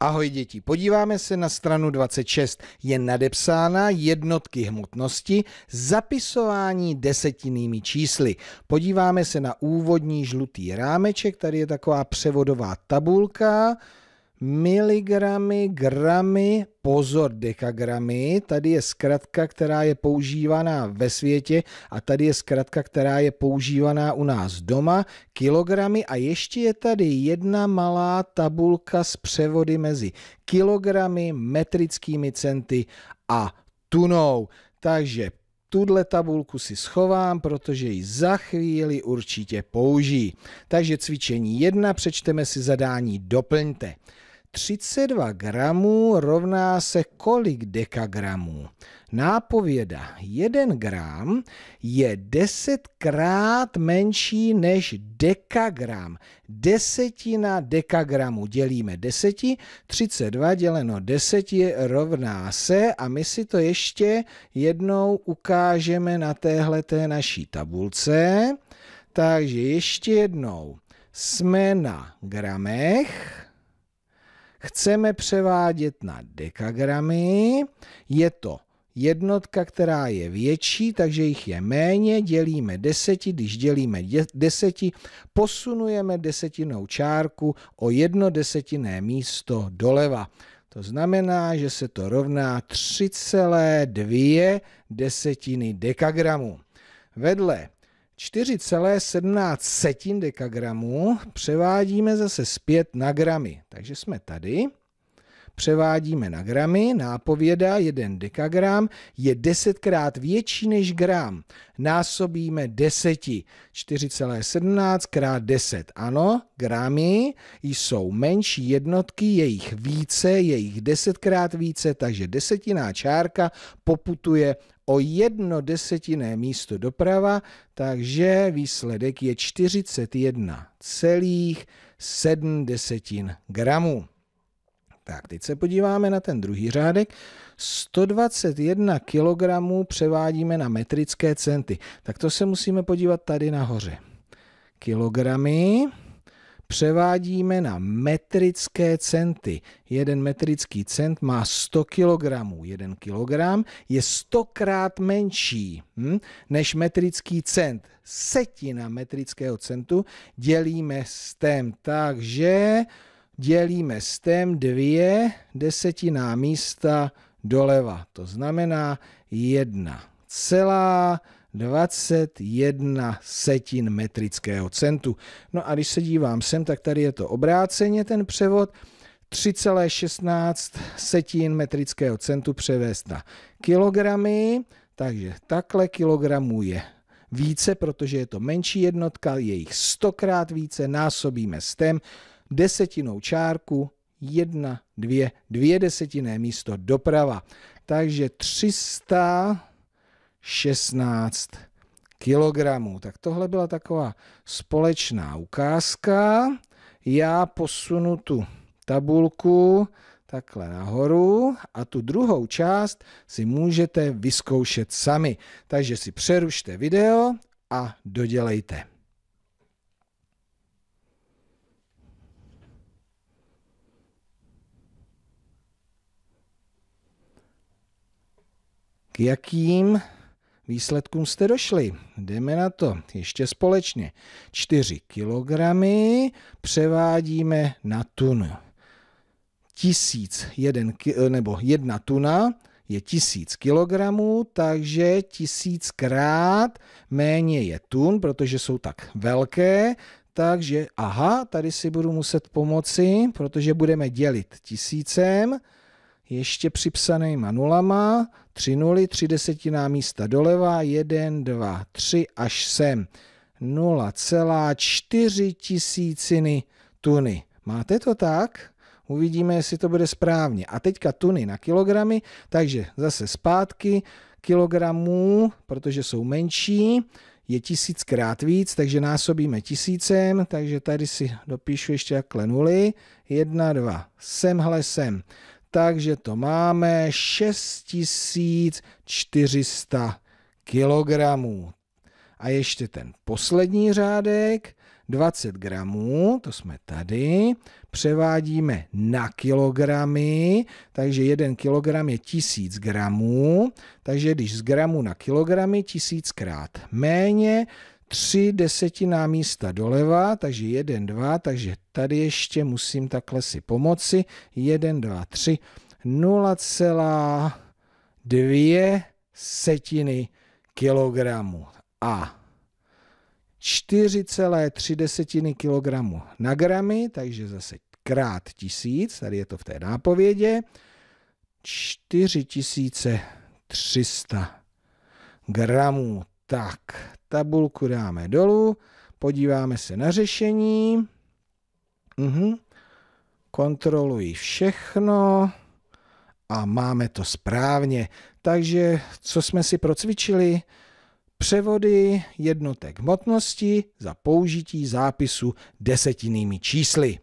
Ahoj děti, podíváme se na stranu 26. Je nadepsána jednotky hmotnosti, zapisování desetinnými čísly. Podíváme se na úvodní žlutý rámeček, tady je taková převodová tabulka, miligramy, gramy, pozor, dekagramy. Tady je zkratka, která je používaná ve světě a tady je zkratka, která je používaná u nás doma, kilogramy a ještě je tady jedna malá tabulka s převody mezi kilogramy, metrickými centy a tunou. Takže tuhle tabulku si schovám, protože ji za chvíli určitě použijí. Takže cvičení 1, přečteme si zadání, doplňte. 32 gramů rovná se kolik dekagramů? Nápověda 1 gram je 10 krát menší než dekagram. Desetina dekagramu dělíme deseti, 32 děleno 10 je rovná se a my si to ještě jednou ukážeme na téhle té naší tabulce. Takže ještě jednou. Jsme na gramech chceme převádět na dekagramy. Je to jednotka, která je větší, takže jich je méně, dělíme deseti, když dělíme deseti, posunujeme desetinou čárku o jedno desetinné místo doleva. To znamená, že se to rovná 3,2 desetiny dekagramu. Vedle 4,17 setin převádíme zase zpět na gramy. Takže jsme tady. Převádíme na gramy, nápověda 1 dekagram je desetkrát větší než gram. Násobíme deseti. 4,17 krát 10. Ano, gramy jsou menší jednotky, jejich více, jejich desetkrát více, takže desetinná čárka poputuje o jedno desetinné místo doprava, takže výsledek je 41,7 desetin gramů. Tak, teď se podíváme na ten druhý řádek. 121 kg převádíme na metrické centy. Tak to se musíme podívat tady nahoře. Kilogramy převádíme na metrické centy. Jeden metrický cent má 100 kg, jeden kilogram je 100krát menší hm, než metrický cent. Setina metrického centu dělíme s stem, takže dělíme s stem dvě desetiná místa doleva. To znamená jedna celá 21 setin metrického centu. No a když se dívám sem, tak tady je to obráceně ten převod. 3,16 setin metrického centu převést na kilogramy, takže takhle kilogramů je více, protože je to menší jednotka, je jich stokrát více, násobíme s tem desetinou čárku, jedna, dvě, dvě desetiné místo doprava. Takže 300 16 kilogramů. Tak tohle byla taková společná ukázka. Já posunu tu tabulku takhle nahoru a tu druhou část si můžete vyzkoušet sami. Takže si přerušte video a dodělejte. K jakým Výsledkům jste došli. Jdeme na to. Ještě společně. 4 kg převádíme na tunu. 1001 nebo jedna tuna je 1000 kilogramů, takže 1000krát méně je tun, protože jsou tak velké, takže aha, tady si budu muset pomoci, protože budeme dělit tisícem, ještě připsanýma nulama, tři nuly, tři desetiná místa doleva, 1, 2, 3 až sem. 0,4 tisíciny tuny. Máte to tak? Uvidíme, jestli to bude správně. A teďka tuny na kilogramy, takže zase zpátky kilogramů, protože jsou menší, je tisíckrát víc, takže násobíme tisícem, takže tady si dopíšu ještě jakhle nuly. Jedna, dva, semhle sem takže to máme 6400 kilogramů. A ještě ten poslední řádek, 20 gramů, to jsme tady, převádíme na kilogramy, takže 1 kilogram je 1000 gramů, takže když z gramu na kilogramy tisíckrát méně, tři desetiná místa doleva, takže jeden dva, takže tady ještě musím takhle si pomoci. tři nula celá 0,2 setiny kilogramu a 4,3 desetiny kilogramu na gramy, takže zase krát tisíc, tady je to v té nápovědě, 4300 gramů. Tak, tabulku dáme dolů, podíváme se na řešení, uhum. kontroluji všechno a máme to správně. Takže co jsme si procvičili? Převody jednotek hmotnosti za použití zápisu desetinnými čísly.